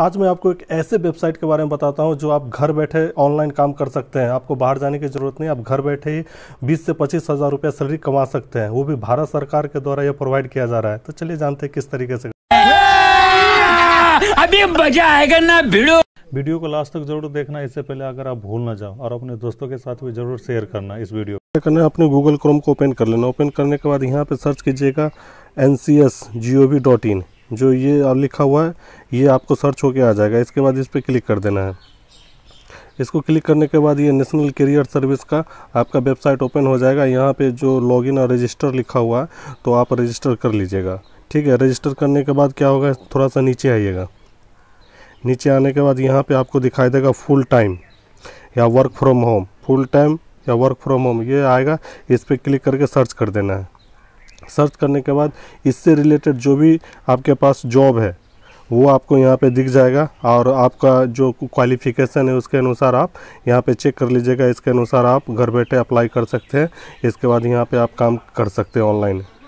आज मैं आपको एक ऐसे वेबसाइट के बारे में बताता हूँ जो आप घर बैठे ऑनलाइन काम कर सकते हैं आपको बाहर जाने की ज़रूरत नहीं आप घर बैठे ही बीस से पच्चीस हज़ार रुपया सैलरी कमा सकते हैं वो भी भारत सरकार के द्वारा यह प्रोवाइड किया जा रहा है तो चलिए जानते हैं किस तरीके से अभी मजा आएगा ना भिड़ो वीडियो को लास्ट तक जरूर देखना इससे पहले अगर आप भूल ना जाओ और अपने दोस्तों के साथ भी जरूर शेयर करना इस वीडियो करना अपने गूगल क्रोम को ओपन कर लेना ओपन करने के बाद यहाँ पे सर्च कीजिएगा N C S G O V dot in जो ये लिखा हुआ है ये आपको सर्च होके आ जाएगा इसके बाद इस पर क्लिक कर देना है इसको क्लिक करने के बाद ये नेशनल कैरियर सर्विस का आपका वेबसाइट ओपन हो जाएगा यहाँ पे जो लॉगिन और रजिस्टर लिखा हुआ है तो आप रजिस्टर कर लीजिएगा ठीक है रजिस्टर करने के बाद क्या होगा थोड़ा सा नीचे आइएगा नीचे आने के बाद यहाँ पे आपको दिखाई देगा फुल टाइम या work from home full time या वर्क फ्रॉम होम ये आएगा इस पर क्लिक करके सर्च कर देना है सर्च करने के बाद इससे रिलेटेड जो भी आपके पास जॉब है वो आपको यहाँ पे दिख जाएगा और आपका जो क्वालिफिकेशन है उसके अनुसार आप यहाँ पे चेक कर लीजिएगा इसके अनुसार आप घर बैठे अप्लाई कर सकते हैं इसके बाद यहाँ पे आप काम कर सकते हैं ऑनलाइन